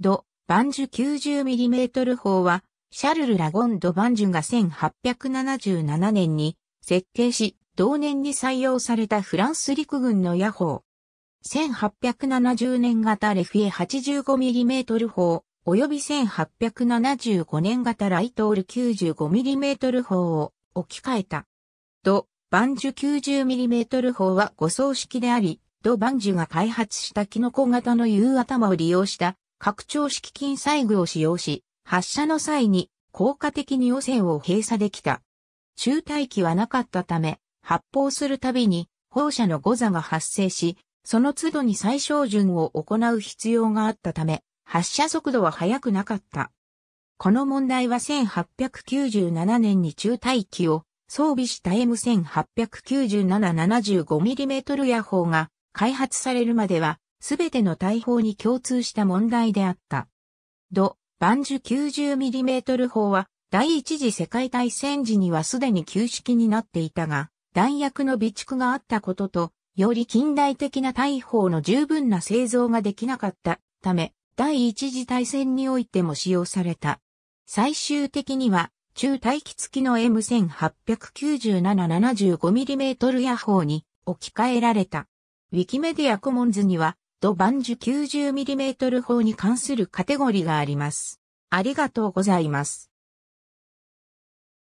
ド・バンジュ 90mm 砲は、シャルル・ラゴン・ド・バンジュが1877年に設計し、同年に採用されたフランス陸軍の野砲。1870年型レフィエ 85mm 砲、及び1875年型ライトール 95mm 砲を置き換えた。ド・バンジュ 90mm 砲は5層式であり、ド・バンジュが開発したキノコ型の U 頭を利用した拡張式金細具を使用し、発射の際に効果的に汚染を閉鎖できた。中退機はなかったため、発砲するたびに放射の誤差が発生し、その都度に最小順を行う必要があったため、発射速度は速くなかった。この問題は1897年に中退機を装備した M1897-75mm 野ホーが開発されるまではすべての大砲に共通した問題であった。ド、バンジュ 90mm 砲は第一次世界大戦時にはすでに旧式になっていたが、弾薬の備蓄があったことと、より近代的な大砲の十分な製造ができなかったため、第一次大戦においても使用された。最終的には、中大気付きの M1897-75mm 野砲に置き換えられた。ウィキメディアコモンズには、ド万寿 90mm 砲に関するカテゴリがあります。ありがとうございます。